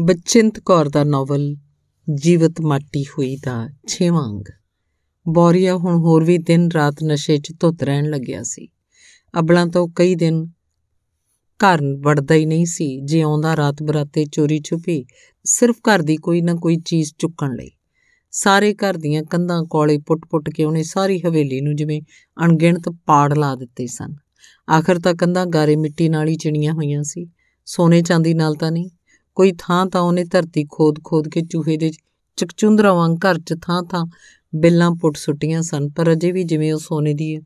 ਬਚਿੰਤ ਕੌਰ ਦਾ novel ਜੀਵਤ ਮਾਟੀ ਹੋਈ ਦਾ 6ਵਾਂ ਅੰਗ ਬੌਰੀਆ ਹੁਣ ਹੋਰ ਵੀ ਦਿਨ ਰਾਤ ਨਸ਼ੇ 'ਚ ਧੁੱਤ ਰਹਿਣ ਲੱਗਿਆ ਸੀ ਅਬਲਾਂ ਤੋਂ ਕਈ ਦਿਨ ਘਰ ਵੜਦਾ ਹੀ ਨਹੀਂ ਸੀ ਜੇ ਆਉਂਦਾ ਰਾਤ ਬਰਾਤੇ ਚੋਰੀ ਛੁਪੀ ਸਿਰਫ ਘਰ ਦੀ ਕੋਈ ਨਾ ਕੋਈ ਚੀਜ਼ ਚੁੱਕਣ ਲਈ ਸਾਰੇ ਘਰ ਦੀਆਂ ਕੰਧਾਂ ਕੋਲੇ ਪੁੱਟ-ਪੁੱਟ ਕੇ ਉਹਨੇ ਸਾਰੀ ਹਵੇਲੀ ਨੂੰ ਜਿਵੇਂ ਅਣਗਿਣਤ ਪਾੜ ਲਾ ਦਿੱਤੇ ਸਨ ਆਖਰ ਤਾਂ ਕੰਧਾਂ ਗਾਰੇ ਮਿੱਟੀ ਨਾਲ ਹੀ ਚਿਣੀਆਂ ਹੋਈਆਂ ਸੀ ਸੋਨੇ ਚਾਂਦੀ ਨਾਲ ਤਾਂ ਨਹੀਂ ਕੋਈ ਥਾਂ ਤਾਂ ਉਹਨੇ ਧਰਤੀ ਖੋਦ-ਖੋਦ ਕੇ ਚੂਹੇ ਦੇ ਚਕਚੁੰਦਰਾ ਵਾਂਗ ਘਰ 'ਚ ਥਾਂ-ਥਾਂ ਬਿੱਲਾਂ ਪੁੱਟ ਸੁੱਟੀਆਂ ਸਨ ਪਰ ਅਜੇ ਵੀ ਜਿਵੇਂ ਉਹ ਸੋਨੇ ਦੀ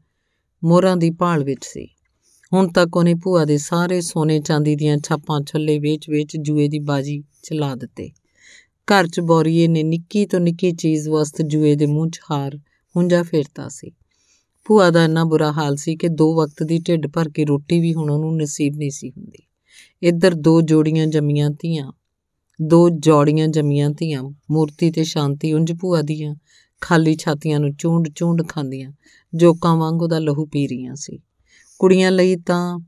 ਮੋਹਰਾਂ ਦੀ ਭਾਲ ਵਿੱਚ ਸੀ ਹੁਣ ਤੱਕ ਉਹਨੇ ਭੂਆ ਦੇ ਸਾਰੇ ਸੋਨੇ ਚਾਂਦੀ ਦੀਆਂ ਛਾਪਾਂ ਛੱਲੇ ਵੇਚ-ਵੇਚ ਜੂਏ ਦੀ ਬਾਜੀ ਚਲਾ ਦਿੱਤੇ ਘਰ 'ਚ ਬੌਰੀਏ ਨੇ ਨਿੱਕੀ ਤੋਂ ਨਿੱਕੀ ਚੀਜ਼ ਵਸਤ ਜੂਏ ਦੇ ਮੂੰਹ 'ਚ ਹਾਰ ਹੁੰਜਾ ਫੇਰਤਾ ਸੀ ਭੂਆ ਦਾ ਇੰਨਾ ਬੁਰਾ ਹਾਲ ਸੀ ਕਿ ਦੋ ਵਕਤ ਦੀ ਢਿੱਡ ਭਰ ਕੇ ਰੋਟੀ ਵੀ ਹੁਣ ਉਹਨੂੰ ਨਸੀਬ ਨਹੀਂ ਸੀ ਹੁੰਦੀ ਇੱਧਰ ਦੋ ਜੋੜੀਆਂ ਜੰਮੀਆਂ ਧੀਆਂ ਦੋ ਜੋੜੀਆਂ ਜੰਮੀਆਂ ਧੀਆਂ ਮੂਰਤੀ ਤੇ ਸ਼ਾਂਤੀ ਉਂਝ ਭੂਆ ਦੀਆਂ ਖਾਲੀ ਛਾਤੀਆਂ ਨੂੰ ਚੂੰਡ ਚੂੰਡ ਖਾਂਦੀਆਂ ਜੋਕਾਂ ਵਾਂਗ ਉਹਦਾ ਲਹੂ ਪੀ ਰਹੀਆਂ ਸੀ ਕੁੜੀਆਂ ਲਈ ਤਾਂ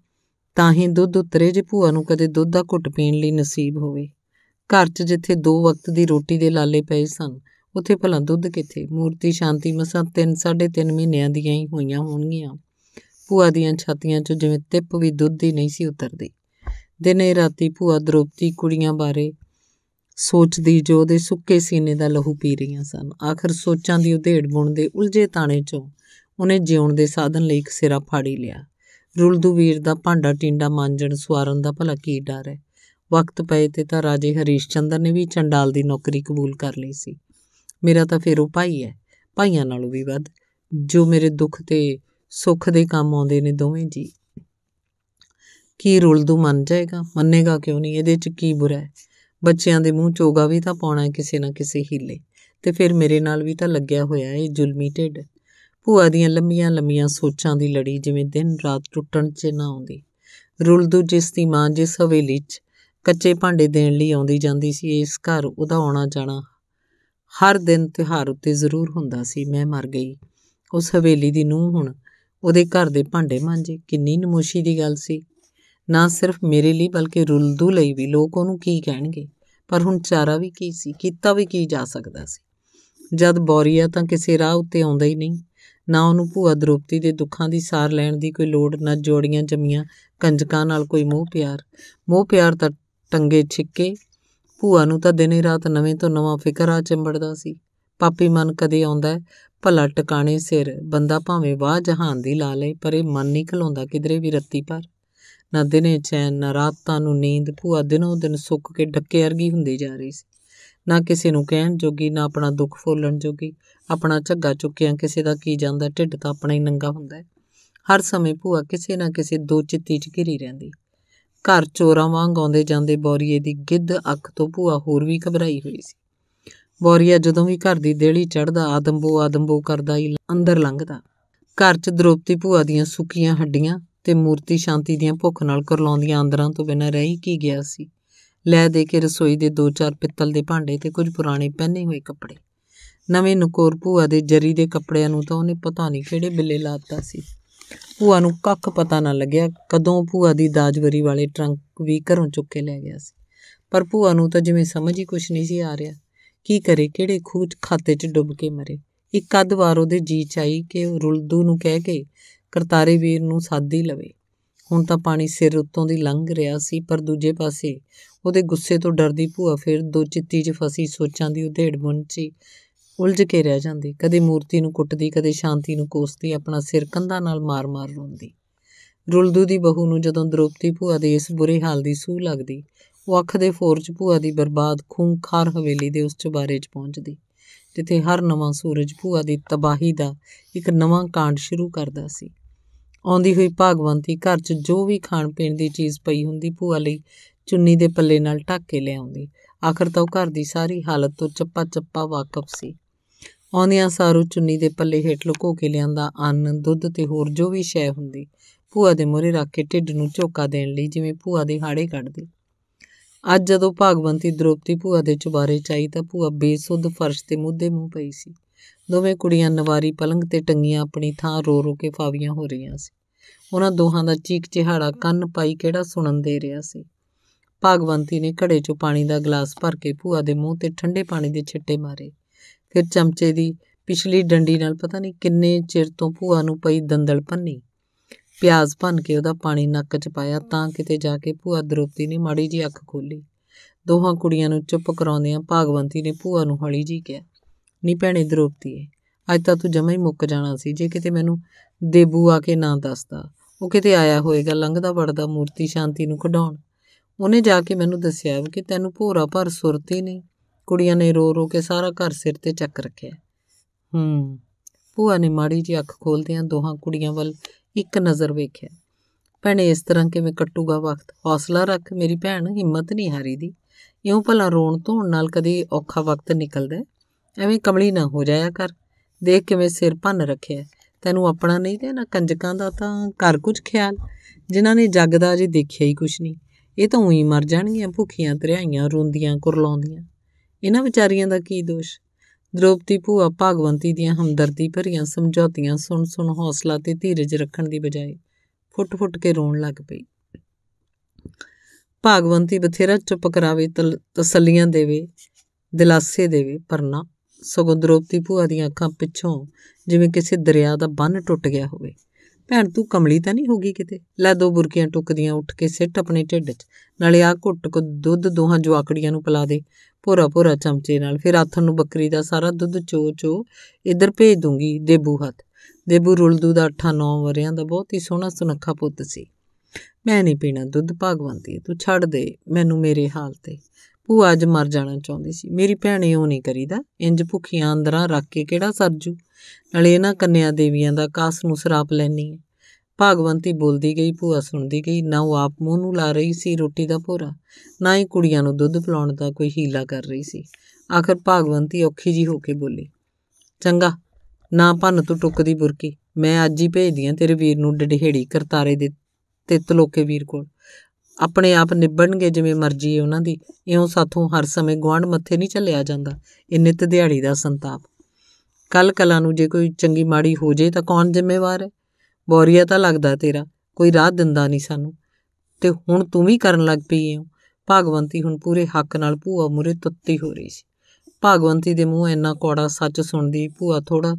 ਤਾਂ ਹੀ ਦੁੱਧ ਉਤਰੇ ਜੇ ਭੂਆ ਨੂੰ ਕਦੇ ਦੁੱਧ ਦਾ ਘੁੱਟ ਪੀਣ ਲਈ ਨਸੀਬ ਹੋਵੇ ਘਰ 'ਚ ਜਿੱਥੇ ਦੋ ਵਕਤ ਦੀ ਰੋਟੀ ਦੇ ਲਾਲੇ ਪਏ ਸਨ ਉੱਥੇ ਭਲਾ ਦੁੱਧ ਕਿੱਥੇ ਮੂਰਤੀ ਸ਼ਾਂਤੀ ਮਸਾਂ 3 3.5 ਮਹੀਨਿਆਂ ਦੀਆਂ ਹੀ ਹੋਈਆਂ ਹੋਣਗੀਆਂ ਭੂਆ ਦੀਆਂ ਛਾਤੀਆਂ 'ਚੋਂ ਜਿਵੇਂ ਤਿੱਪ ਵੀ ਦੁੱਧ ਦੀ ਨਹੀਂ ਸੀ ਉਤਰਦੀ ਦਿਨੇ ਰਾਤੀ ਭੂਆ ਦ੍ਰੋਪਦੀ ਕੁੜੀਆਂ ਬਾਰੇ ਸੋਚਦੀ ਜੋ ਉਹਦੇ ਸੁੱਕੇ ਸੀਨੇ ਦਾ ਲਹੂ ਪੀ ਰਹੀਆਂ ਸਨ ਆਖਰ ਸੋਚਾਂ ਦੀ ਉਧੇੜ ਬੁਣਦੇ ਉਲਝੇ ਤਾਣੇ ਚੋਂ ਉਹਨੇ ਜਿਉਣ ਦੇ ਸਾਧਨ ਲਈ ਇੱਕ ਸਿਰਾ ਫਾੜੀ ਲਿਆ ਰੁਲਦੂ ਵੀਰ ਦਾ ਭਾਂਡਾ ਟਿੰਡਾ ਮਾਂਜਣ ਸਵਾਰਨ ਦਾ ਭਲਾ ਕੀ ਡਰ ਹੈ ਵਕਤ ਪਏ ਤੇ ਤਾਂ ਰਾਜੇ ਹਰੀਸ਼ ਚੰਦਰ ਨੇ ਵੀ ਚੰਡਾਲ ਦੀ ਨੌਕਰੀ ਕਬੂਲ ਕਰ ਲਈ ਸੀ ਮੇਰਾ ਤਾਂ ਫਿਰ ਉਹ ਭਾਈ ਹੈ ਭਾਈਆਂ ਨਾਲੋਂ ਵੀ ਵੱਧ ਜੋ ਮੇਰੇ ਦੁੱਖ ਤੇ ਸੁੱਖ ਦੇ ਕੰਮ ਆਉਂਦੇ ਨੇ ਦੋਵੇਂ ਜੀ ਕੀ ਰੁਲਦੂ ਮੰਨ ਜਾਏਗਾ ਮੰਨੇਗਾ ਕਿਉਂ ਨਹੀਂ ਇਹਦੇ 'ਚ ਕੀ ਬੁਰਾ ਹੈ ਬੱਚਿਆਂ ਦੇ ਮੂੰਹ ਚੋਗਾ ਵੀ ਤਾਂ ਪਾਉਣਾ ਕਿਸੇ ਨਾ ਕਿਸੇ ਹੀਲੇ ਤੇ ਫਿਰ ਮੇਰੇ ਨਾਲ ਵੀ ਤਾਂ ਲੱਗਿਆ ਹੋਇਆ ਇਹ ਜ਼ੁਲਮੀ ਢਿੱਡ ਭੂਆ ਦੀਆਂ ਲੰਮੀਆਂ ਲੰਮੀਆਂ ਸੋਚਾਂ ਦੀ ਲੜੀ ਜਿਵੇਂ ਦਿਨ ਰਾਤ ਟੁੱਟਣ 'ਚ ਨਾ ਆਉਂਦੀ ਰੁਲਦੂ ਜਿਸ ਦੀ ਮਾਂ ਜਿਸ ਹਵੇਲੀ 'ਚ ਕੱਚੇ ਭਾਂਡੇ ਦੇਣ ਲਈ ਆਉਂਦੀ ਜਾਂਦੀ ਸੀ ਇਸ ਘਰ ਉਹਦਾ ਆਉਣਾ ਜਾਣਾ ਹਰ ਦਿਨ ਤਿਹਾਰ ਉੱਤੇ ਜ਼ਰੂਰ ਹੁੰਦਾ ਸੀ ਮੈਂ ਮਰ ਗਈ ਉਸ ਹਵੇਲੀ ਦੀ ਨੂੰਹ ਹੁਣ ਉਹਦੇ ਘਰ ਦੇ ਭਾਂਡੇ ਮਾਂਜੇ ਕਿੰਨੀ ਨਮੋਸ਼ੀ ਦੀ ਗੱਲ ਸੀ ਨਾ ਸਿਰਫ ਮੇਰੇ ਲਈ ਬਲਕਿ ਰੁਲਦੂ ਲਈ ਵੀ ਲੋਕ ਉਹਨੂੰ ਕੀ ਕਹਿਣਗੇ ਪਰ ਹੁਣ ਚਾਰਾ ਵੀ ਕੀ ਸੀ ਕੀਤਾ ਵੀ ਕੀ ਜਾ ਸਕਦਾ ਸੀ ਜਦ ਬੌਰੀਆ ਤਾਂ ਕਿਸੇ ਰਾਹ ਉੱਤੇ ਆਉਂਦਾ ਹੀ ਨਹੀਂ ਨਾ ਉਹਨੂੰ ਭੂਆ ਦਰੋਪਤੀ ਦੇ ਦੁੱਖਾਂ ਦੀ ਸਾਰ ਲੈਣ ਦੀ ਕੋਈ ਲੋੜ ਨਾ ਜੋੜੀਆਂ ਜੰਮੀਆਂ ਕੰਜਕਾਂ ਨਾਲ ਕੋਈ ਮੋਹ ਪਿਆਰ ਮੋਹ ਪਿਆਰ ਤਾਂ ਟੰਗੇ ਛਿੱਕੇ ਭੂਆ ਨੂੰ ਤਾਂ ਦਿਨੇ ਰਾਤ ਨਵੇਂ ਤੋਂ ਨਵਾਂ ਫਿਕਰ ਆ ਚੰਬੜਦਾ ਸੀ ਪਾਪੀ ਮਨ ਕਦੇ ਆਉਂਦਾ ਭਲਾ ਟਿਕਾਣੇ ਸਿਰ ਬੰਦਾ ਭਾਵੇਂ ਬਾਹ ਜਹਾਨ ਦੀ ਲਾ ਲੇ ਪਰ ਇਹ ਮਨ ਨਹੀਂ ਖਲੋਂਦਾ ਕਿਧਰੇ ਵੀ ਰੱਤੀ ਪਰ ਨਾ ਦਿਨੇ ਚੈਨ ਨਾ ਰਾਤਾਂ ਨੂੰ ਨੀਂਦ ਭੂਆ ਦਿਨੋਂ ਦਿਨ ਸੁੱਕ ਕੇ ਢੱਕੇ ਵਰਗੀ ਹੁੰਦੀ ਜਾ ਰਹੀ ਸੀ ਨਾ ਕਿਸੇ ਨੂੰ ਕਹਿਣ ਜੋਗੀ ਨਾ ਆਪਣਾ ਦੁੱਖ ਫੋਲਣ ਜੋਗੀ ਆਪਣਾ ਝੱਗਾ ਚੁੱਕਿਆ ਕਿਸੇ ਦਾ ਕੀ ਜਾਂਦਾ ਢਿੱਡ ਤਾਂ ਆਪਣਾ ਹੀ ਨੰਗਾ ਹੁੰਦਾ ਹਰ ਸਮੇਂ ਭੂਆ ਕਿਸੇ ਨਾ ਕਿਸੇ ਦੋ ਚਿੱਤੀ 'ਚ ਘਿਰੀ ਰਹਿੰਦੀ ਘਰ ਚੋਰਾਂ ਵਾਂਗ ਆਉਂਦੇ ਜਾਂਦੇ ਬੌਰੀਏ ਦੀ ਗਿੱਧ ਅੱਖ ਤੋਂ ਭੂਆ ਹੋਰ ਵੀ ਘਬਰਾਈ ਹੋਈ ਸੀ ਬੌਰੀਆ ਜਦੋਂ ਵੀ ਘਰ ਦੀ ਦੇਹਲੀ ਚੜਦਾ ਆਦਮ ਬੋ ਆਦਮ ਬੋ ਕਰਦਾ ਹੀ ਅੰਦਰ ਲੰਘਦਾ ਘਰ 'ਚ ਦ੍ਰੋਪਤੀ ਭੂਆ ਦੀਆਂ ਸੁੱਕੀਆਂ ਹੱਡੀਆਂ ਤੇ ਮੂਰਤੀ ਸ਼ਾਂਤੀ ਦੀਆਂ ਭੁੱਖ ਨਾਲ ਕਰਲਾਉਂਦੀਆਂ ਅੰਦਰਾਂ ਤੋਂ ਬਿਨਾਂ ਰਹਿ ਕੀ ਗਿਆ ਸੀ ਲੈ ਦੇ ਕੇ ਰਸੋਈ ਦੇ ਦੋ ਚਾਰ ਪਿੱਤਲ ਦੇ ਭਾਂਡੇ ਤੇ ਕੁਝ ਪੁਰਾਣੇ ਪਹਿਨੇ ਹੋਏ ਕੱਪੜੇ ਨਵੇਂ ਨਕੋਰ ਭੂਆ ਦੇ ਜਰੀ ਦੇ ਕੱਪੜਿਆਂ ਨੂੰ ਤਾਂ ਉਹਨੇ ਪਤਾ ਨਹੀਂ ਕਿਹੜੇ ਬਿੱਲੇ ਲਾਤਾ ਸੀ ਭੂਆ ਨੂੰ ਕੱਖ ਪਤਾ ਨਾ ਲੱਗਿਆ ਕਦੋਂ ਭੂਆ ਦੀ ਦਾਜਵਰੀ ਵਾਲੇ ਟਰੰਕ ਵੀ ਘਰੋਂ ਚੁੱਕ ਕੇ ਲੈ ਗਿਆ ਸੀ ਪਰ ਭੂਆ ਨੂੰ ਤਾਂ ਜਿਵੇਂ ਸਮਝ ਹੀ ਕੁਝ ਨਹੀਂ ਸੀ ਆ ਰਿਹਾ ਕੀ ਕਰੇ ਕਿਹੜੇ ਖੂਚ ਖਾਤੇ 'ਚ ਡੁੱਬ ਕੇ ਮਰੇ ਇੱਕ ਅੱਧ ਵਾਰ ਉਹਦੇ ਜੀ ਚਾਈ ਕਿ ਉਹ ਰੁਲਦੂ ਨੂੰ ਕਹਿ ਕੇ ਕਰਤਾਰੇ ਵੀਰ ਨੂੰ ਸਾਦੀ ਲਵੇ ਹੁਣ ਤਾਂ ਪਾਣੀ ਸਿਰ ਉੱਤੋਂ ਦੀ ਲੰਘ ਰਿਹਾ ਸੀ ਪਰ ਦੂਜੇ ਪਾਸੇ ਉਹਦੇ ਗੁੱਸੇ ਤੋਂ ਡਰਦੀ ਭੂਆ ਫਿਰ ਦੋ ਚਿੱਤੀ 'ਚ ਫਸੀ ਸੋਚਾਂ ਦੀ ਉਧੇੜ ਬੁੰਚੀ ਉਲਝ ਕੇ ਰਹਿ ਜਾਂਦੀ ਕਦੇ ਮੂਰਤੀ ਨੂੰ ਕੁੱਟਦੀ ਕਦੇ ਸ਼ਾਂਤੀ ਨੂੰ ਕੋਸਦੀ ਆਪਣਾ ਸਿਰ ਕੰਧਾਂ ਨਾਲ ਮਾਰ-ਮਾਰ ਰੋਂਦੀ ਰੁਲਦੂ ਦੀ ਬਹੂ ਨੂੰ ਜਦੋਂ ਦ੍ਰੋਪਤੀ ਭੂਆ ਦੇ ਇਸ ਬੁਰੇ ਹਾਲ ਦੀ ਸੂਹ ਲੱਗਦੀ ਉਹ ਅੱਖ ਦੇ ਫੋਰਜ ਭੂਆ ਦੀ ਬਰਬਾਦ ਖੂੰਖਾਰ ਹਵੇਲੀ ਦੇ ਉਸ ਚੁਬਾਰੇ 'ਚ ਪਹੁੰਚਦੀ ਜਿੱਥੇ ਹਰ ਨਵਾਂ ਸੂਰਜ ਭੂਆ ਦੀ ਤਬਾਹੀ ਦਾ ਇੱਕ ਨਵਾਂ ਕਾਂਡ ਸ਼ੁਰੂ ਕਰਦਾ ਸੀ ਆਉਂਦੀ ਹੋਈ ਭਾਗਵੰਤੀ ਘਰ 'ਚ ਜੋ ਵੀ ਖਾਣ ਪੀਣ ਦੀ ਚੀਜ਼ ਪਈ ਹੁੰਦੀ ਭੂਆ ਲਈ ਚੁੰਨੀ ਦੇ ਪੱਲੇ ਨਾਲ ਢੱਕ ਕੇ ਲਿਆਉਂਦੀ ਆਖਰ ਤਾਂ ਉਹ ਘਰ ਦੀ ਸਾਰੀ ਹਾਲਤ ਤੋਂ ਚੱਪਾ ਚੱਪਾ ਵਾਕਫ ਸੀ ਆਉਂਦਿਆਂ ਸਾਰੂ ਚੁੰਨੀ ਦੇ ਪੱਲੇ ਹੇਠ ਲੁਕੋ ਕੇ ਲਿਆਂਦਾ ਅੰਨ ਦੁੱਧ ਤੇ ਹੋਰ ਜੋ ਵੀ ਸ਼ੈ ਹੁੰਦੀ ਭੂਆ ਦੇ ਮੋਰੇ ਰੱਖ ਕੇ ਢਿੱਡ ਨੂੰ ਝੋਕਾ ਦੇਣ ਲਈ ਜਿਵੇਂ ਭੂਆ ਦੇ ਹਾੜੇ ਕੱਢਦੀ ਅੱਜ ਜਦੋਂ ਭਾਗਵੰਤੀ ਦ੍ਰੋਪਤੀ ਭੂਆ ਦੇ ਚੁਬਾਰੇ ਚਾਈ ਤਾਂ ਭੂਆ ਬੇਸੁੱਧ ਫਰਸ਼ ਤੇ ਮੁੱਦੇ ਮੂੰਹ ਪਈ ਸੀ ਦੋਵੇਂ ਕੁੜੀਆਂ ਨਵਾਰੀ ਪਲੰਗ ਤੇ ਟੰਗੀਆਂ ਆਪਣੀ ਥਾਂ ਰੋ ਰੋ ਕੇ ਫਾਵੀਆਂ ਹੋ ਰਹੀਆਂ ਸੀ ਉਹਨਾਂ ਦੋਹਾਂ ਦਾ ਚੀਕ ਚਿਹਾੜਾ ਕੰਨ ਪਾਈ ਕਿਹੜਾ ਸੁਣਨ ਦੇ ਰਿਹਾ ਸੀ ਭਾਗਵੰਤੀ ਨੇ ਘੜੇ 'ਚੋਂ ਪਾਣੀ ਦਾ ਗਲਾਸ ਭਰ ਕੇ ਭੂਆ ਦੇ ਮੂੰਹ ਤੇ ਠੰਡੇ ਪਾਣੀ ਦੇ ਛਿੱਟੇ ਮਾਰੇ ਫਿਰ ਚਮਚੇ ਦੀ ਪਿਛਲੀ ਡੰਡੀ ਨਾਲ ਪਤਾ ਨਹੀਂ ਕਿੰਨੇ ਚਿਰ ਤੋਂ ਭੂਆ ਨੂੰ ਪਈ ਦੰਦਲ ਪੰਨੀ ਪਿਆਜ਼ ਭੰਨ ਕੇ ਉਹਦਾ ਪਾਣੀ ਨੱਕ 'ਚ ਪਾਇਆ ਤਾਂ ਕਿਤੇ ਜਾ ਕੇ ਭੂਆ ਦਰੋਪਤੀ ਨੇ ਮਾੜੀ ਜੀ ਅੱਖ ਖੋਲੀ ਦੋਹਾਂ ਕੁੜੀਆਂ ਨੂੰ ਚੁੱਪ ਕਰਾਉਂਦਿਆਂ ਭਾਗਵੰਤੀ ਨੇ ਭੂਆ ਨੂੰ ਹੌਲੀ ਜੀ ਕਿਹਾ ਨਹੀਂ ਭੈਣੇ ਦ੍ਰੋਪਦੀਏ ਅੱਜ ਤਾਂ ਤੂੰ ਜਮਾ ਹੀ ਮੁੱਕ ਜਾਣਾ ਸੀ ਜੇ ਕਿਤੇ ਮੈਨੂੰ ਦੇਬੂ ਆ ਕੇ ਨਾ ਦੱਸਦਾ ਉਹ ਕਿਤੇ ਆਇਆ ਹੋਵੇਗਾ ਲੰਘਦਾ ਵੜਦਾ ਮੂਰਤੀ ਸ਼ਾਂਤੀ ਨੂੰ ਕਢਾਉਣ ਉਹਨੇ ਜਾ ਕੇ ਮੈਨੂੰ ਦੱਸਿਆ ਕਿ ਤੈਨੂੰ ਭੋਰਾ ਭਰ ਸੁਰਤੀ ਨਹੀਂ ਕੁੜੀਆਂ ਨੇ ਰੋ ਰੋ ਕੇ ਸਾਰਾ ਘਰ ਸਿਰ ਤੇ ਚੱਕ ਰੱਖਿਆ ਹੂੰ ਭੂਆ ਨੇ ਮਾੜੀ ਜੀ ਅੱਖ ਖੋਲਦਿਆਂ ਦੋਹਾਂ ਕੁੜੀਆਂ ਵੱਲ ਇੱਕ ਨਜ਼ਰ ਵੇਖਿਆ ਭੈਣੇ ਇਸ ਤਰ੍ਹਾਂ ਕਿਵੇਂ ਕੱਟੂਗਾ ਵਕਤ ਹੌਸਲਾ ਰੱਖ ਮੇਰੀ ਭੈਣ ਹਿੰਮਤ ਨਹੀਂ ਹਾਰੀ ਦੀ ਇਉਂ ਭਲਾ ਰੋਣ ਧੋਣ ਨਾਲ ਕਦੇ ਔਖਾ ਵਕਤ ਨਿਕਲਦਾ ਐਵੇਂ ਕਮਲੀ ਨਾ ਹੋ ਜਾਇਆ ਕਰ ਦੇਖ ਕਿਵੇਂ ਸਿਰ ਭੰਨ ਰੱਖਿਆ ਤੈਨੂੰ ਆਪਣਾ ਨਹੀਂ ਤੇ ਨਾ ਕੰਜਕਾਂ ਦਾ ਤਾਂ ਕਰ ਕੁਝ ਖਿਆਲ ਜਿਨ੍ਹਾਂ ਨੇ ਜੱਗ ਦਾ ਜੀ ਦੇਖਿਆ ਹੀ ਕੁਝ ਨਹੀਂ ਇਹ ਤਾਂ ਉਹੀ ਮਰ ਜਾਣਗੀਆਂ ਭੁੱਖੀਆਂ ਧਰਿਆਈਆਂ ਰੋਂਦੀਆਂ ਕੁਰਲਾਉਂਦੀਆਂ ਇਹਨਾਂ ਵਿਚਾਰੀਆਂ ਦਾ ਕੀ ਦੋਸ਼ ਦ੍ਰੋਪਦੀ ਭੂਆ ਭਗਵੰਤੀ ਦੀਆਂ ਹਮਦਰਦੀ ਭਰੀਆਂ ਸਮਝੌਤੀਆਂ ਸੁਣ ਸੁਣ ਹੌਸਲਾ ਤੇ ਧੀਰਜ ਰੱਖਣ ਦੀ ਬਜਾਏ ਫੁੱਟ-ਫੁੱਟ ਕੇ ਰੋਣ ਲੱਗ ਪਈ ਭਗਵੰਤੀ ਬਥੇਰਾ ਚੁੱਪ ਕਰਾਵੇ ਤਸੱਲੀਆਂ ਦੇਵੇ ਦਿਲਾਸੇ ਦੇਵੇ ਪਰ ਨਾ ਸਗੋਂ ਦ੍ਰੋਪਦੀ ਭੂਆ ਦੀਆਂ ਅੱਖਾਂ ਪਿੱਛੋਂ ਜਿਵੇਂ ਕਿਸੇ ਦਰਿਆ ਦਾ ਬੰਨ ਟੁੱਟ ਗਿਆ ਹੋਵੇ ਭੈਣ ਤੂੰ ਕਮਲੀ ਤਾਂ ਨਹੀਂ ਹੋਗੀ ਕਿਤੇ ਲੈ ਦੋ ਬੁਰਕੀਆਂ ਟੁੱਕਦੀਆਂ ਉੱਠ ਕੇ ਸਿੱਟ ਆਪਣੇ ਢਿੱਡ 'ਚ ਨਾਲੇ ਆ ਘੁੱਟ ਕੋ ਦੁੱਧ ਦੋਹਾਂ ਜਵਾਕੜੀਆਂ ਨੂੰ ਪਿਲਾ ਦੇ ਭੋਰਾ ਭੋਰਾ ਚਮਚੇ ਨਾਲ ਫਿਰ ਆਥਣ ਨੂੰ ਬੱਕਰੀ ਦਾ ਸਾਰਾ ਦੁੱਧ ਚੋ ਚੋ ਇੱਧਰ ਭੇਜ ਦੂੰਗੀ ਦੇਬੂ ਹੱਥ ਦੇਬੂ ਰੁਲਦੂ ਦਾ 8-9 ਵਰਿਆਂ ਦਾ ਬਹੁਤ ਹੀ ਸੋਹਣਾ ਸੁਨੱਖਾ ਪੁੱਤ ਸੀ ਮੈਂ ਨਹੀਂ ਪੀਣਾ ਦੁੱਧ ਭਗਵੰਤੀ ਤੂੰ ਛੱਡ ਦੇ ਮੈਨੂੰ ਮੇਰੇ ਹਾਲ ਤੇ ਭੂਆ ਅੱਜ ਮਰ ਜਾਣਾ ਚਾਹੁੰਦੀ ਸੀ ਮੇਰੀ ਭੈਣੇ ਉਹ ਨਹੀਂ ਕਰੀਦਾ ਇੰਜ ਭੁੱਖੀਆਂ ਅੰਦਰਾਂ ਰੱਖ ਕੇ ਕਿਹੜਾ ਸਰਜੂ ਨਾਲੇ ਇਹਨਾਂ ਕੰਨਿਆ ਦੇਵੀਆਂ ਦਾ ਕਾਸ ਨੂੰ ਸਰਾਪ ਲੈਣੀ ਹੈ ਭਗਵੰਤੀ ਬੋਲਦੀ ਗਈ ਭੂਆ ਸੁਣਦੀ ਗਈ ਨਾ ਉਹ ਆਪ ਮੂੰਹ ਨੂੰ ਲਾ ਰਹੀ ਸੀ ਰੋਟੀ ਦਾ ਭੋਰਾ ਨਾ ਹੀ ਕੁੜੀਆਂ ਨੂੰ ਦੁੱਧ ਪਿਲਾਉਣ ਦਾ ਕੋਈ ਹੀਲਾ ਕਰ ਰਹੀ ਸੀ ਆਖਰ ਭਗਵੰਤੀ ਔਖੀ ਜੀ ਹੋ ਕੇ ਬੋਲੀ ਚੰਗਾ ਨਾ ਭੰਨ ਤੂੰ ਟੁੱਕਦੀ ਬੁਰਕੀ ਮੈਂ ਅੱਜ ਹੀ ਭੇਜਦੀ ਆ ਤੇਰੇ ਵੀਰ ਨੂੰ ਡਢੇੜੀ ਕਰਤਾਰੇ ਦੇ ਤੇ ਤਲੋਕੇ ਵੀਰ ਕੋਲ ਆਪਣੇ ਆਪ ਨਿਭਣਗੇ ਜਿਵੇਂ ਮਰਜ਼ੀ ਹੈ ਉਹਨਾਂ ਦੀ ਇਉਂ ਸਾਥੋਂ ਹਰ ਸਮੇਂ ਗਵਾਂਡ ਮੱਥੇ ਨਹੀਂ ਚੱਲਿਆ ਜਾਂਦਾ ਇਹ ਨਿਤ ਦਿਹਾੜੀ ਦਾ ਸੰਤਾਪ ਕੱਲ ਕਲਾ ਨੂੰ ਜੇ ਕੋਈ ਚੰਗੀ ਮਾੜੀ ਹੋ ਜੇ ਤਾਂ ਕੌਣ ਜ਼ਿੰਮੇਵਾਰ ਹੈ ਬੋਰੀਆ ਤਾਂ ਲੱਗਦਾ ਤੇਰਾ ਕੋਈ ਰਾਹ ਦਿੰਦਾ ਨਹੀਂ ਸਾਨੂੰ ਤੇ ਹੁਣ ਤੂੰ ਵੀ ਕਰਨ ਲੱਗ ਪਈ ਹੈ ਭਗਵੰਤੀ ਹੁਣ ਪੂਰੇ ਹੱਕ ਨਾਲ ਭੂਆ ਮੁਰੇ ਤੱਤੀ ਹੋ ਰਹੀ ਸੀ ਭਗਵੰਤੀ ਦੇ ਮੂੰਹ ਇੰਨਾ ਕੋੜਾ ਸੱਚ ਸੁਣਦੀ ਭੂਆ ਥੋੜਾ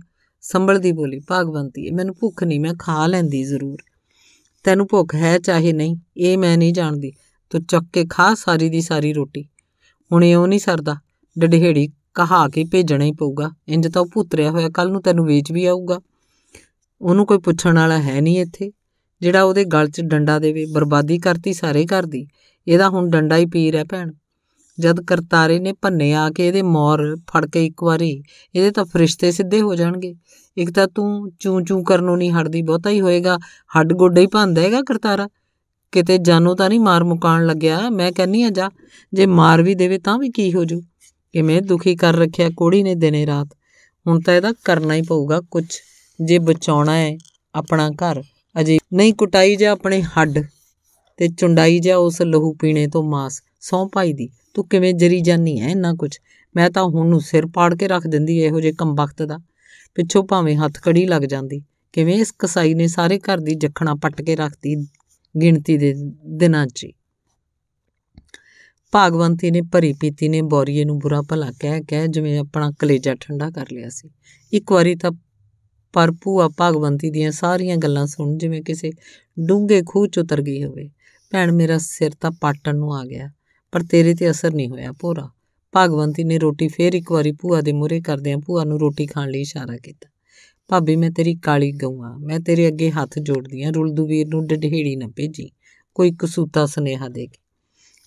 ਸੰਭਲਦੀ ਬੋਲੀ ਭਗਵੰਤੀ ਮੈਨੂੰ ਭੁੱਖ ਨਹੀਂ ਮੈਂ ਖਾ ਲੈਂਦੀ ਜ਼ਰੂਰ ਤੈਨੂੰ ਭੁੱਖ ਹੈ ਚਾਹੇ ਨਹੀਂ ਇਹ ਮੈਂ ਨਹੀਂ ਜਾਣਦੀ ਤੂੰ ਚੱਕ ਕੇ ਖਾ ਸਾਰੀ ਦੀ ਸਾਰੀ ਰੋਟੀ ਹੁਣ ਇਹ ਉਹ ਨਹੀਂ ਸਰਦਾ ਡਢੇੜੀ ਕਹਾ ਕੇ ਭੇਜਣਾ ਹੀ ਪਊਗਾ ਇੰਜ ਤਾਂ ਉਹ ਪੁੱਤਰਿਆ ਹੋਇਆ ਕੱਲ ਨੂੰ ਤੈਨੂੰ ਵੇਚ ਵੀ ਆਊਗਾ ਉਹਨੂੰ ਕੋਈ ਪੁੱਛਣ ਵਾਲਾ ਹੈ ਨਹੀਂ ਇੱਥੇ ਜਿਹੜਾ ਉਹਦੇ ਗਲ 'ਚ ਡੰਡਾ ਦੇਵੇ ਬਰਬਾਦੀ ਕਰਤੀ ਸਾਰੇ ਘਰ ਦੀ ਇਹਦਾ ਹੁਣ ਡੰਡਾ ਹੀ ਪੀਰ ਹੈ ਭੈਣ ਜਦ ਕਰਤਾਰੇ ਨੇ ਭੰਨੇ ਆ ਕੇ ਇਹਦੇ ਮੌਰ ਫੜ ਕੇ ਇੱਕ ਵਾਰੀ ਇਹਦੇ ਤਾਂ ਫਰਿਸ਼ਤੇ ਸਿੱਧੇ ਹੋ ਜਾਣਗੇ ਇੱਕ ਤਾਂ ਤੂੰ ਚੂ ਚੂ ਕਰਨੋਂ ਨਹੀਂ ਹਟਦੀ ਬਹੁਤਾ ਹੀ ਹੋਏਗਾ ਹੱਡ ਗੋਡੇ ਹੀ ਭੰਦਾ ਹੈਗਾ ਕਰਤਾਰਾ ਕਿਤੇ ਜਾਨੋ ਤਾਂ ਨਹੀਂ ਮਾਰ ਮੁਕਾਣ ਲੱਗਿਆ ਮੈਂ ਕਹਿੰਨੀ ਆ ਜਾ ਜੇ ਮਾਰ ਵੀ ਦੇਵੇ ਤਾਂ ਵੀ ਕੀ ਹੋ ਜੂ ਕਿਵੇਂ ਦੁਖੀ ਕਰ ਰੱਖਿਆ ਕੋੜੀ ਨੇ ਦਿਨੇ ਰਾਤ ਹੁਣ ਤਾਂ ਇਹਦਾ ਕਰਨਾ ਹੀ ਪਊਗਾ ਕੁਝ ਜੇ ਬਚਾਉਣਾ ਹੈ ਆਪਣਾ ਘਰ ਅਜੇ ਨਹੀਂ ਕੁਟਾਈ ਜਾਂ ਆਪਣੇ ਹੱਡ ਤੇ ਚੁੰਡਾਈ ਜਾ ਉਸ ਲਹੂ ਪੀਣੇ ਤੋਂ ਮਾਸ ਸੌ ਭਾਈ ਦੀ ਤੂੰ ਕਿਵੇਂ ਜਰੀ ਜਾਨੀ ਐ ਇੰਨਾ ਕੁਝ ਮੈਂ ਤਾਂ ਹੁਣ ਨੂੰ ਸਿਰ ਪਾੜ ਕੇ ਰੱਖ ਦਿੰਦੀ ਇਹੋ ਜੇ ਕੰਬਖਤ ਦਾ ਪਿੱਛੋਂ ਭਾਵੇਂ ਹੱਥ ਕੜੀ ਲੱਗ ਜਾਂਦੀ ਕਿਵੇਂ ਇਸ ਕਸਾਈ ਨੇ ਸਾਰੇ ਘਰ ਦੀ ਜਖਣਾ ਪੱਟ ਕੇ ਰੱਖਤੀ ਗਿਣਤੀ ਦੇ ਦਿਨਾਂ 'ਚ ਭਾਗਵੰਤੀ ਨੇ ਭਰੀ ਪੀਤੀ ਨੇ ਬੋਰੀਏ ਨੂੰ ਬੁਰਾ ਭਲਾ ਕਹਿ ਕਹਿ ਜਿਵੇਂ ਆਪਣਾ ਕਲੇਜਾ ਠੰਡਾ ਕਰ ਲਿਆ ਸੀ ਇੱਕ ਵਾਰੀ ਤਾਂ ਪਰਪੂ ਆ ਭਾਗਵੰਤੀ ਦੀਆਂ ਸਾਰੀਆਂ ਗੱਲਾਂ ਸੁਣ ਜਿਵੇਂ ਕਿਸੇ ਡੂੰਘੇ ਖੂਹ 'ਚ ਉਤਰ ਗਈ ਹੋਵੇ ਭੈਣ ਮੇਰਾ ਸਿਰ ਤਾਂ ਪਾਟਣ ਨੂੰ ਆ ਗਿਆ ਪਰ ਤੇਰੇ ਤੇ ਅਸਰ ਨਹੀਂ ਹੋਇਆ ਭੋਰਾ ਭਗਵੰਤੀ ਨੇ ਰੋਟੀ ਫੇਰ ਇੱਕ ਵਾਰੀ ਭੂਆ ਦੇ ਕਰਦੇ ਕਰਦਿਆਂ ਭੂਆ ਨੂੰ ਰੋਟੀ ਖਾਣ ਲਈ ਇਸ਼ਾਰਾ ਕੀਤਾ ਭਾਬੀ ਮੈਂ ਤੇਰੀ ਕਾਲੀ ਗਊਆ ਮੈਂ ਤੇਰੇ ਅੱਗੇ ਹੱਥ ਜੋੜਦੀ ਆ ਰੁਲਦੂ ਵੀਰ ਨੂੰ ਡਢੇੜੀ ਨਾ ਭੇਜੀ ਕੋਈ ਕਸੂਤਾ ਸਨੇਹਾ ਦੇ ਕੇ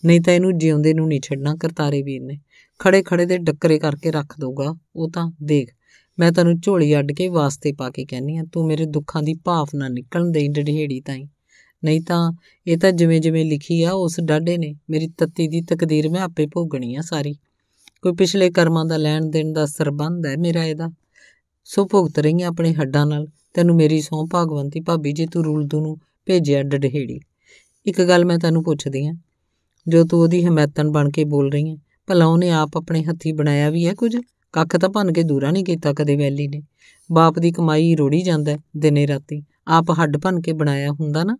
ਨਹੀਂ ਤਾਂ ਇਹਨੂੰ ਜਿਉਂਦੇ ਨੂੰ ਨਹੀਂ ਛੱਡਣਾ ਕਰਤਾਰੇ ਵੀਰ ਨੇ ਖੜੇ ਖੜੇ ਦੇ ਡੱਕਰੇ ਕਰਕੇ ਰੱਖ ਦਊਗਾ ਉਹ ਤਾਂ ਦੇਖ ਮੈਂ ਤੈਨੂੰ ਝੋਲੀ ਅੱਡ ਕੇ ਵਾਸਤੇ ਪਾ ਕੇ ਕਹਿੰਨੀ ਆ ਤੂੰ ਮੇਰੇ ਦੁੱਖਾਂ ਦੀ ਭਾਵਨਾ ਨਿਕਲਣ ਦੇ ਡਢੇੜੀ ਤਾਈ ਨਹੀਂ ਤਾਂ ਇਹ ਤਾਂ ਜਿਵੇਂ ਜਿਵੇਂ ਲਿਖੀ ਆ ਉਸ ਡਾਡੇ ਨੇ ਮੇਰੀ ਤੱਤੀ ਦੀ ਤਕਦੀਰ ਮੈਂ ਆਪੇ ਭੋਗਣੀ ਆ ਸਾਰੀ ਕੋਈ ਪਿਛਲੇ ਕਰਮਾਂ ਦਾ ਲੈਣ ਦੇਣ ਦਾ ਸਰਬੰਧ ਹੈ ਮੇਰਾ ਇਹਦਾ ਸੋ ਭੁਗਤ ਰਹੀ ਆ ਆਪਣੇ ਹੱਡਾਂ ਨਾਲ ਤੈਨੂੰ ਮੇਰੀ ਸੌਂ ਭਾਗਵੰਤੀ ਭਾਬੀ ਜੀ ਤੂੰ ਰੂਲਦੂ ਨੂੰ ਭੇਜਿਆ ਡਢੇੜੀ ਇੱਕ ਗੱਲ ਮੈਂ ਤੈਨੂੰ ਪੁੱਛਦੀ ਆ ਜੋ ਤੂੰ ਉਹਦੀ ਹਮਾਇਤਨ ਬਣ ਕੇ ਬੋਲ ਰਹੀ ਆ ਭਲਾ ਉਹਨੇ ਆਪ ਆਪਣੇ ਹੱਥੀ ਬਣਾਇਆ ਵੀ ਹੈ ਕੁਝ ਕੱਖ ਤਾਂ ਭੰਨ ਕੇ ਦੂਰਾ ਨਹੀਂ ਕੀਤਾ ਕਦੇ ਵੈਲੀ ਨੇ ਬਾਪ ਦੀ ਕਮਾਈ ਰੋੜੀ ਜਾਂਦਾ ਦਿਨੇ ਰਾਤੀ ਆਪ ਹੱਡ ਭੰਨ ਕੇ ਬਣਾਇਆ ਹੁੰਦਾ ਨਾ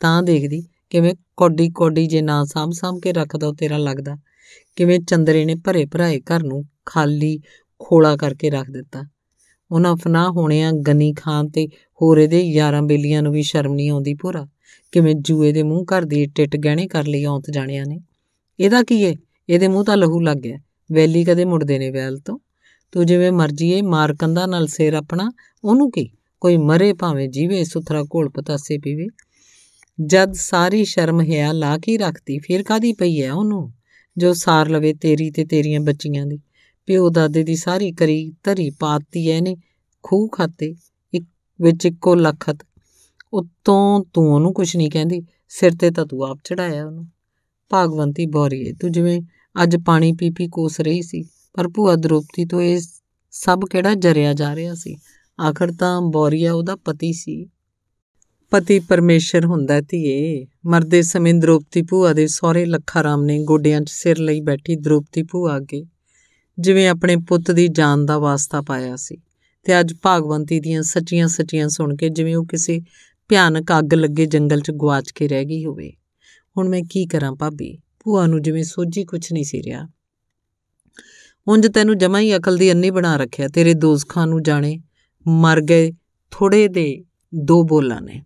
ਤਾਂ ਦੇਖਦੀ ਕਿਵੇਂ ਕੋਡੀ ਕੋਡੀ ਜੇ ਨਾ ਸਾਂਭ ਸਾਂਭ ਕੇ ਰੱਖਦਾ ਤੇਰਾ ਲੱਗਦਾ ਕਿਵੇਂ ਚੰਦਰੇ ਨੇ ਭਰੇ ਭਰਾਏ ਘਰ ਨੂੰ ਖਾਲੀ ਖੋਲਾ ਕਰਕੇ ਰੱਖ ਦਿੱਤਾ ਉਹਨਾਂ ਫਨਾ ਹੋਣਿਆਂ ਗਨੀ ਖਾਨ ਤੇ ਹੋਰ ਇਹਦੇ ਯਾਰਾਂ ਬੇਲੀਆਂ ਨੂੰ ਵੀ ਸ਼ਰਮ ਨਹੀਂ ਆਉਂਦੀ ਪੂਰਾ ਕਿਵੇਂ ਜੂਏ ਦੇ ਮੂੰਹ ਘਰ ਦੀ ਟਿੱਟ ਗਹਿਣੇ ਕਰ ਲਈ ਔਂਤ ਜਾਣਿਆਂ ਨੇ ਇਹਦਾ ਕੀ ਏ ਇਹਦੇ ਮੂੰਹ ਤਾਂ ਲਹੂ ਲੱਗ ਗਿਆ ਵੈਲੀ ਕਦੇ ਮੁੜਦੇ ਨੇ ਵੈਲ ਤੋਂ ਤੂੰ ਜਿਵੇਂ ਮਰਜੀ ਏ ਮਾਰ ਕੰਦਾ ਨਾਲ ਸਿਰ ਆਪਣਾ ਉਹਨੂੰ ਕੀ ਕੋਈ ਮਰੇ ਭਾਵੇਂ ਜੀਵੇ ਸੁਥਰਾ ਘੋਲ ਪਤਾਸੇ ਪੀਵੇ ਜਦ ਸਾਰੀ ਸ਼ਰਮ ਹਿਆ ਲਾ ਕੇ ਰੱਖਤੀ ਫੇਰ ਕਾਦੀ ਪਈ ਐ ਉਹਨੂੰ ਜੋ ਸਾਰ ਲਵੇ ਤੇਰੀ ਤੇ ਤੇਰੀਆਂ ਬੱਚੀਆਂ ਦੀ ਪਿਓ ਦਾਦੇ ਦੀ ਸਾਰੀ ਕਰੀ ਧਰੀ ਪਾਤੀ ਐ ਨੇ ਖੂ ਖਾਤੇ ਇੱਕ ਵਿੱਚ ਇੱਕੋ ਲਖਤ ਉਤੋਂ ਤੂੰ ਉਹਨੂੰ ਕੁਝ ਨਹੀਂ ਕਹਿੰਦੀ ਸਿਰ ਤੇ ਤਾਂ ਤੂੰ ਆਪ ਚੜਾਇਆ ਉਹਨੂੰ ਭਾਗਵੰਤੀ ਬੋਰੀਏ ਤੂੰ ਜਿਵੇਂ ਅੱਜ ਪਾਣੀ ਪੀ ਪੀ ਕੋਸ ਰਹੀ ਸੀ ਪਰ ਭੂਆ ਦ੍ਰੋਪਤੀ ਤੋਂ ਇਹ ਸਭ ਕਿਹੜਾ ਜਰਿਆ ਜਾ ਰਿਹਾ ਸੀ ਆਖਰ ਤਾਂ ਬੋਰੀਆ ਉਹਦਾ ਪਤੀ ਸੀ ਪਤੀ ਪਰਮੇਸ਼ਰ ਹੁੰਦਾ ਧੀਏ ਮਰਦੇ ਸਮੇਂ ਦ੍ਰੋਪਤੀ ਭੂਆ ਦੇ ਸਹੁਰੇ ਲੱਖਾ ਰਾਮ ਨੇ ਗੋਡਿਆਂ 'ਚ ਸਿਰ ਲਈ ਬੈਠੀ ਦ੍ਰੋਪਤੀ ਭੂਆ ਅੱਗੇ ਜਿਵੇਂ ਆਪਣੇ ਪੁੱਤ ਦੀ ਜਾਨ ਦਾ ਵਾਸਤਾ ਪਾਇਆ ਸੀ ਤੇ ਅੱਜ ਭਾਗਵੰਤੀ ਦੀਆਂ ਸੱਚੀਆਂ ਸੱਚੀਆਂ ਸੁਣ ਕੇ ਜਿਵੇਂ ਉਹ ਕਿਸੇ ਭਿਆਨਕ ਅੱਗ ਲੱਗੇ ਜੰਗਲ 'ਚ ਗਵਾਚ ਕੇ ਰਹਿ ਗਈ ਹੋਵੇ ਹੁਣ ਮੈਂ ਕੀ ਕਰਾਂ ਭਾਬੀ ਭੂਆ ਨੂੰ ਜਿਵੇਂ ਸੋਝੀ ਕੁਝ ਨਹੀਂ ਸੀ ਰਿਹਾ ਉਂਝ ਤੈਨੂੰ ਜਮਾ ਹੀ ਅਕਲ ਦੀ ਅੰਨੀ ਬਣਾ ਰੱਖਿਆ ਤੇਰੇ ਦੋਸਖਾਂ ਨੂੰ ਜਾਣੇ ਮਰ ਗਏ ਥੋੜੇ ਦੇ ਦੋ ਬੋਲਾਂ ਨੇ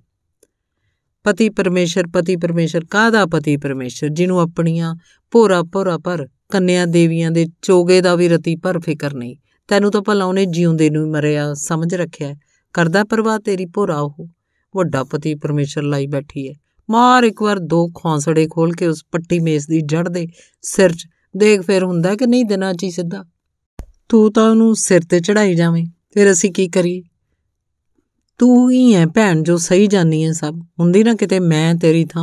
ਪਤੀ ਪਰਮੇਸ਼ਰ ਪਤੀ ਪਰਮੇਸ਼ਰ ਕਾਹਦਾ ਪਤੀ ਪਰਮੇਸ਼ਰ ਜਿਹਨੂੰ ਆਪਣੀਆਂ ਭੋਰਾ ਭੋਰਾ ਪਰ ਕੰਨਿਆ ਦੇਵੀਆਂ ਦੇ ਚੋਗੇ ਦਾ ਵੀ ਰਤੀ ਪਰ ਫਿਕਰ ਨਹੀਂ ਤੈਨੂੰ ਤਾਂ ਭਲਾ ਉਹਨੇ ਜਿਉਂਦੇ ਨੂੰ ਮਰਿਆ ਸਮਝ ਰੱਖਿਆ ਕਰਦਾ ਪਰਵਾਹ ਤੇਰੀ ਭੋਰਾ ਉਹ ਵੱਡਾ ਪਤੀ ਪਰਮੇਸ਼ਰ ਲਈ ਬੈਠੀ ਹੈ ਮਾਰ ਇੱਕ ਵਾਰ ਦੋ ਖੌਂਸੜੇ ਖੋਲ ਕੇ ਉਸ ਪੱਟੀ ਮੇਸ ਦੀ ਜੜ ਦੇ ਸਿਰ 'ਚ ਦੇਖ ਫੇਰ ਹੁੰਦਾ ਕਿ ਨਹੀਂ 'ਚ ਚੀ ਸਿੱਧਾ ਤੂੰ ਤਾਂ ਉਹਨੂੰ ਸਿਰ ਤੇ ਚੜਾਈ ਜਾਵੇਂ ਫਿਰ ਅਸੀਂ ਕੀ ਕਰੀਏ ਤੂੰ ਹੀ ਐ ਭੈਣ ਜੋ ਸਹੀ ਜਾਨੀ ਐ ਸਭ ਹੁੰਦੀ ਨਾ ਕਿਤੇ ਮੈਂ ਤੇਰੀ ਥਾਂ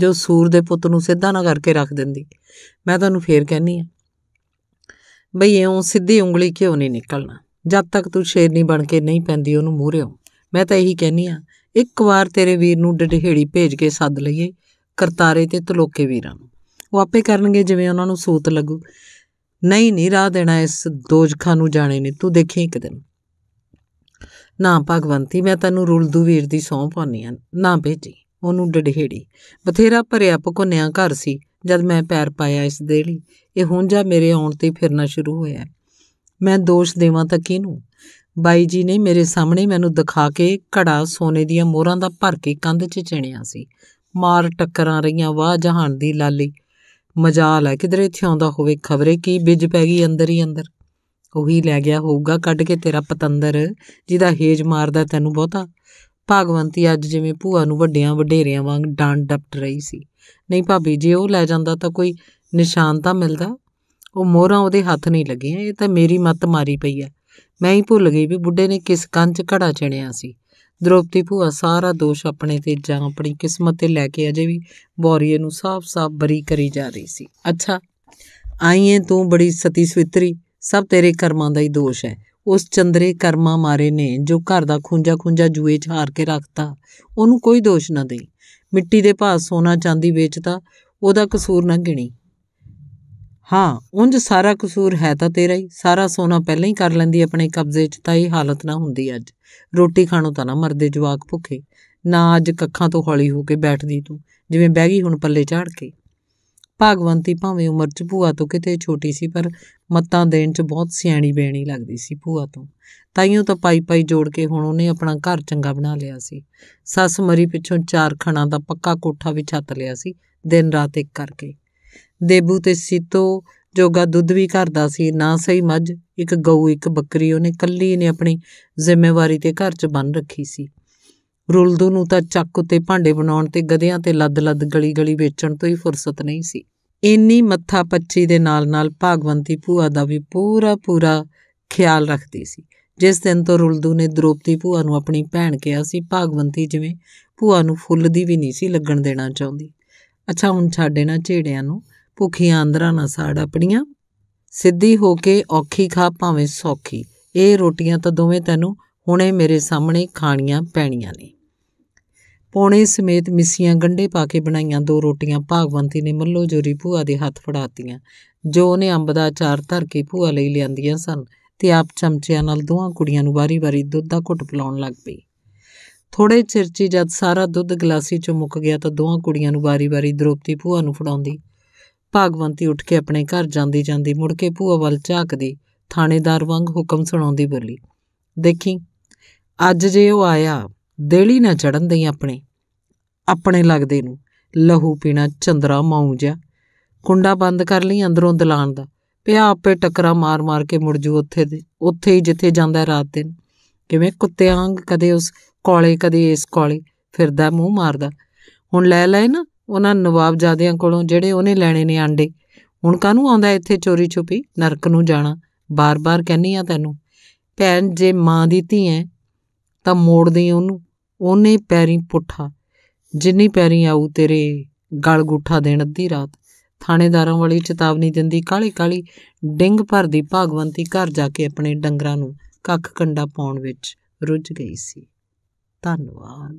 ਜੋ ਸੂਰ ਦੇ ਪੁੱਤ ਨੂੰ ਸਿੱਧਾ ਨਾ ਕਰਕੇ ਰੱਖ ਦਿੰਦੀ ਮੈਂ ਤੁਹਾਨੂੰ ਫੇਰ ਕਹਿੰਨੀ ਆ ਬਈ ਇਉਂ ਸਿੱਧੀ ਉਂਗਲੀ ਕਿਉਂ ਨਹੀਂ ਨਿਕਲਣਾ ਜਦ ਤੱਕ ਤੂੰ ਸ਼ੇਰਨੀ ਬਣ ਕੇ ਨਹੀਂ ਪੈਂਦੀ ਉਹਨੂੰ ਮੂਹਰਿਓ ਮੈਂ ਤਾਂ ਇਹੀ ਕਹਿੰਨੀ ਆ ਇੱਕ ਵਾਰ ਤੇਰੇ ਵੀਰ ਨੂੰ ਡਢੇੜੀ ਭੇਜ ਕੇ ਸੱਦ ਲਈਏ ਕਰਤਾਰੇ ਤੇ ਤਲੋਕੇ ਵੀਰਾਂ ਨੂੰ ਉਹ ਆਪੇ ਕਰਨਗੇ ਜਿਵੇਂ ਉਹਨਾਂ ਨੂੰ ਸੂਤ ਲੱਗੂ ਨਹੀਂ ਨਹੀਂ ਰਾਹ ਦੇਣਾ ਇਸ ਦੋਜਖਾਂ ਨੂੰ ਜਾਣੇ ਨੇ ਤੂੰ ਦੇਖੀ ਇੱਕ ਦਿਨ ਨਾ ਭਗਵੰਤੀ ਮੈਂ ਤੈਨੂੰ ਰੁਲਦੂ ਵੀਰ ਦੀ ਸੌਂ ਪਾਉਣੀ ਆ ਨਾ ਭੇਜੀ ਉਹਨੂੰ ਡਢੇੜੀ ਬਥੇਰਾ ਭਰਿਆ ਪਕੋਨਿਆ ਘਰ ਸੀ ਜਦ ਮੈਂ ਪੈਰ ਪਾਇਆ ਇਸ ਦੇ ਲਈ ਇਹ ਜਾ ਮੇਰੇ ਆਉਣ ਤੇ ਫਿਰਨਾ ਸ਼ੁਰੂ ਹੋਇਆ ਮੈਂ ਦੋਸ਼ ਦੇਵਾਂ ਤਾਂ ਕਿਹਨੂੰ ਬਾਈ ਜੀ ਨੇ ਮੇਰੇ ਸਾਹਮਣੇ ਮੈਨੂੰ ਦਿਖਾ ਕੇ ਘੜਾ ਸੋਨੇ ਦੀਆਂ ਮੋਹਰਾਂ ਦਾ ਭਰ ਕੇ ਕੰਧ 'ਚ ਚਿਣਿਆ ਸੀ ਮਾਰ ਟੱਕਰਾਂ ਰਹੀਆਂ ਵਾਹ ਜਹਾਨ ਦੀ ਲਾਲੀ ਮਜਾਲ ਹੈ ਕਿਧਰੇ ਥਿਉਂਦਾ ਹੋਵੇ ਖਬਰੇ ਕੀ ਬਿੱਜ ਪੈ ਗਈ ਅੰਦਰ ਹੀ ਅੰਦਰ ਉਹੀ ਲੈ ਗਿਆ ਹੋਊਗਾ ਕੱਢ ਕੇ ਤੇਰਾ ਪਤੰਦਰ ਜਿਹਦਾ ਹੇਜ ਮਾਰਦਾ ਤੈਨੂੰ ਬਹੁਤਾ ਭਾਗਵੰਤੀ ਅੱਜ ਜਿਵੇਂ ਭੂਆ ਨੂੰ ਵੱਡਿਆਂ ਵਡੇਰਿਆਂ ਵਾਂਗ ਡਾਂਡ ਡਪਟ ਰਹੀ ਸੀ ਨਹੀਂ ਭਾਬੀ ਜੇ ਉਹ ਲੈ ਜਾਂਦਾ ਤਾਂ ਕੋਈ ਨਿਸ਼ਾਨ ਤਾਂ ਮਿਲਦਾ ਉਹ ਮੋਹਰਾਂ ਉਹਦੇ ਹੱਥ ਨਹੀਂ ਲੱਗੀਆਂ ਇਹ ਤਾਂ ਮੇਰੀ ਮੱਤ ਮਾਰੀ ਪਈ ਆ ਮੈਂ ਹੀ ਭੁੱਲ ਗਈ ਵੀ ਬੁੱਢੇ ਨੇ ਕਿਸ ਕੰਚ ਘੜਾ ਚਣਿਆ ਸੀ ਦ੍ਰੋਪਤੀ ਭੂਆ ਸਾਰਾ ਦੋਸ਼ ਆਪਣੇ ਤੇ ਜਾਂ ਆਪਣੀ ਕਿਸਮਤ ਤੇ ਲੈ ਕੇ ਅਜੇ ਵੀ ਬੌਰੀਏ ਨੂੰ ਸਾਫ਼-ਸਾਫ਼ ਬਰੀ ਕਰੀ ਜਾ ਰਹੀ ਸੀ ਅੱਛਾ ਆਈਏ ਤੂੰ ਬੜੀ ਸਤੀ ਸਵਿਤਰੀ ਸਭ ਤੇਰੇ ਕਰਮਾਂ ਦਾ ਹੀ ਦੋਸ਼ ਹੈ ਉਸ ਚੰਦਰੇ ਕਰਮਾਂ ਮਾਰੇ ਨੇ ਜੋ ਘਰ ਦਾ ਖੁੰਜਾ ਖੁੰਜਾ ਜੂਏ 'ਚ ਹਾਰ ਕੇ ਰੱਖਤਾ ਉਹਨੂੰ ਕੋਈ ਦੋਸ਼ ਨਾ ਦੇ ਮਿੱਟੀ ਦੇ ਭਾਅ ਸੋਨਾ ਚਾਂਦੀ ਵੇਚਦਾ ਉਹਦਾ ਕਸੂਰ ਨਾ ਗਿਣੀ ਹਾਂ ਉੰਜ ਸਾਰਾ ਕਸੂਰ ਹੈ ਤਾਂ ਤੇਰਾ ਹੀ ਸਾਰਾ ਸੋਨਾ ਪਹਿਲਾਂ ਹੀ ਕਰ ਲੈਂਦੀ ਆਪਣੇ ਕਬਜ਼ੇ 'ਚ ਤਾਂ ਇਹ ਹਾਲਤ ਨਾ ਹੁੰਦੀ ਅੱਜ ਰੋਟੀ ਖਾਣੋਂ ਤਾਂ ਨਾ ਮਰਦੇ ਜਵਾਕ ਭੁੱਖੇ ਨਾ ਅੱਜ ਕੱਖਾਂ ਤੋਂ ਹੌਲੀ ਹੋ ਕੇ ਬੈਠਦੀ ਤੂੰ ਜਿਵੇਂ ਬਹਿ ਗਈ ਹੁਣ ਪੱਲੇ ਝਾੜ ਕੇ ਭਗਵੰਤੀ ਭਾਵੇਂ ਉਮਰ 'ਚ ਭੂਆ ਤੋਂ ਕਿਤੇ ਛੋਟੀ ਸੀ ਪਰ ਮੱਤਾਂ ਦੇਣ 'ਚ ਬਹੁਤ ਸਿਆਣੀ ਬੇਣੀ ਲੱਗਦੀ ਸੀ ਭੂਆ ਤੋਂ ਤਾਈਓ ਤਾਂ ਪਾਈ ਪਾਈ ਜੋੜ ਕੇ ਹੁਣ ਉਹਨੇ ਆਪਣਾ ਘਰ ਚੰਗਾ ਬਣਾ ਲਿਆ ਸੀ ਸੱਸ ਮਰੀ ਪਿੱਛੋਂ ਚਾਰ ਖਣਾ ਦਾ ਪੱਕਾ ਕੋਠਾ ਵੀ ਛੱਤ ਲਿਆ ਸੀ ਦਿਨ ਰਾਤ ਇੱਕ ਕਰਕੇ ਦੇਬੂ ਤੇ ਸੀਤੋ ਜੋਗਾ ਦੁੱਧ ਵੀ ਕਰਦਾ ਸੀ ਨਾ ਸਹੀ ਮੱਝ ਇੱਕ ਗਊ ਇੱਕ ਬੱਕਰੀ ਉਹਨੇ ਕੱਲੀ ਨੇ ਆਪਣੀ ਜ਼ਿੰਮੇਵਾਰੀ ਤੇ ਘਰ 'ਚ ਬੰਨ ਰੱਖੀ ਸੀ ਰੁਲਦੂ ਨੂੰ ਤਾਂ ਚੱਕ ਉਤੇ ਭਾਂਡੇ ਬਣਾਉਣ ਤੇ ਗਧਿਆਂ ਤੇ ਲੱਦ-ਲੱਦ ਗਲੀ-ਗਲੀ ਵੇਚਣ ਤੋਂ ਹੀ ਫੁਰਸਤ ਨਹੀਂ ਸੀ ਇੰਨੀ ਮੱਥਾ ਪੱਚੀ ਦੇ ਨਾਲ-ਨਾਲ ਭਾਗਵੰਤੀ ਭੂਆ ਦਾ ਵੀ ਪੂਰਾ ਪੂਰਾ ਖਿਆਲ ਰੱਖਦੀ ਸੀ ਜਿਸ ਦਿਨ ਤੋਂ ਰੁਲਦੂ ਨੇ ਦ੍ਰੋਪਦੀ ਭੂਆ ਨੂੰ ਆਪਣੀ ਭੈਣ ਕਿਹਾ ਸੀ ਭਾਗਵੰਤੀ ਜਿਵੇਂ ਭੂਆ ਨੂੰ ਫੁੱਲ ਦੀ ਵੀ ਨਹੀਂ ਸੀ ਲੱਗਣ ਦੇਣਾ ਚਾਹੁੰਦੀ ਅੱਛਾ ਹੁਣ ਛਾੜੇ ਨਾ ਝੇੜਿਆਂ ਨੂੰ ਭੁੱਖੀਆਂ ਆਂਦਰਾਂ ਨਾ ਸਾੜ ਆਪਣੀਆਂ ਸਿੱਧੀ ਹੋ ਕੇ ਔਖੀ ਖਾ ਭਾਵੇਂ ਸੌਖੀ ਇਹ ਰੋਟੀਆਂ ਤਾਂ ਦੋਵੇਂ ਤੈਨੂੰ ਹੁਣੇ ਮੇਰੇ ਸਾਹਮਣੇ ਖਾਣੀਆਂ ਪੈਣੀਆਂ ਨੇ ਪੌਣੇ ਸਮੇਤ ਮਿਸੀਆਂ ਗੰਡੇ ਪਾ ਕੇ ਬਣਾਈਆਂ ਦੋ ਰੋਟੀਆਂ ਭਾਗਵੰਤੀ ਨੇ ਮੱਲੋ ਜੋਰੀ ਭੂਆ ਦੇ ਹੱਥ ਫੜਾਤੀਆਂ ਜੋ ਉਹਨੇ ਅੰਬ ਦਾ ਅਚਾਰ ਧਰ ਕੇ ਭੂਆ ਲਈ ਲਿਆਂਦੀਆਂ ਸਨ ਤੇ ਆਪ ਚਮਚਿਆਂ ਨਾਲ ਦੋਹਾਂ ਕੁੜੀਆਂ ਨੂੰ ਵਾਰੀ-ਵਾਰੀ ਦੁੱਧ ਦਾ ਘੁੱਟ ਪਿਲਾਉਣ ਲੱਗ ਪਈ ਥੋੜੇ ਚਿਰ 'ਚ ਜਦ ਸਾਰਾ ਦੁੱਧ ਗਲਾਸੀ 'ਚੋਂ ਮੁੱਕ ਗਿਆ ਤਾਂ ਦੋਹਾਂ ਕੁੜੀਆਂ ਨੂੰ ਵਾਰੀ-ਵਾਰੀ ਦ੍ਰੋਪਤੀ ਭੂਆ ਨੂੰ ਫੜਾਉਂਦੀ ਭਾਗਵੰਤੀ ਉੱਠ ਕੇ ਆਪਣੇ ਘਰ ਜਾਂਦੀ ਜਾਂਦੀ ਮੁੜ ਕੇ ਭੂਆ ਵੱਲ ਝਾਕਦੀ ਥਾਣੇਦਾਰ ਵਾਂਗ ਹੁਕਮ ਸੁਣਾਉਂਦੀ ਬੋਲੀ ਦੇਖੀ ਅੱਜ ਜੇ ਉਹ ਆਇਆ ਦੇਲੀ ਨਾ ਚੜਨ ਦਈ ਆਪਣੇ ਆਪਣੇ ਲੱਗਦੇ ਨੂੰ ਲਹੂ ਪੀਣਾ ਚੰਦਰਾ ਮਾਉ ਜਾ ਕੁੰਡਾ ਬੰਦ ਕਰ ਲਈ ਅੰਦਰੋਂ ਦਲਾਨ ਦਾ ਪਿਆ ਆਪੇ ਟਕਰਾ ਮਾਰ-ਮਾਰ ਕੇ ਮੁੜ ਜੂ ਉੱਥੇ ਦੇ ਉੱਥੇ ਹੀ ਜਿੱਥੇ ਜਾਂਦਾ ਰਾਤ ਦਿਨ ਕਿਵੇਂ ਕੁੱਤੇ ਆਂਗ ਕਦੇ ਉਸ ਕੋਲੇ ਕਦੇ ਇਸ ਕੋਲੇ ਫਿਰਦਾ ਮੂੰਹ ਮਾਰਦਾ ਹੁਣ ਲੈ ਲੈ ਨਾ ਉਹਨਾਂ ਨਵਾਬ ਜਾਦਿਆਂ ਕੋਲੋਂ ਜਿਹੜੇ ਉਹਨੇ ਲੈਣੇ ਨੇ ਆਂਡੇ ਹੁਣ ਕਾਹਨੂੰ ਆਉਂਦਾ ਇੱਥੇ ਚੋਰੀ ਛੁਪੀ ਨਰਕ ਨੂੰ ਜਾਣਾ ਬਾਰ-ਬਾਰ ਕਹਿੰਨੀ ਆ ਤੈਨੂੰ ਭੈਣ ਜੇ ਮਾਂ ਦੀ ਧੀ ਐ ਤਾਂ ਮੋੜ ਦੇ ਉਹਨੂੰ ਉਹਨੇ ਪੈਰੀ ਪੁੱਠਾ ਜਿੰਨੀ ਪੈਰੀ ਆਉ ਤੇਰੇ ਗਲ ਗੁੱਠਾ ਦੇਣ ਅੱਧੀ ਰਾਤ ਥਾਣੇਦਾਰਾਂ ਵਾਲੀ ਚੇਤਾਵਨੀ ਦਿੰਦੀ ਕਾਲੀ ਕਾਲੀ ਡਿੰਗ ਭਰਦੀ ਭਗਵੰਤੀ ਘਰ ਜਾ ਕੇ ਆਪਣੇ ਡੰਗਰਾਂ ਨੂੰ ਕੱਖ ਕੰਡਾ ਪਾਉਣ ਵਿੱਚ ਰੁੱਝ ਗਈ ਸੀ ਧੰਨਵਾਦ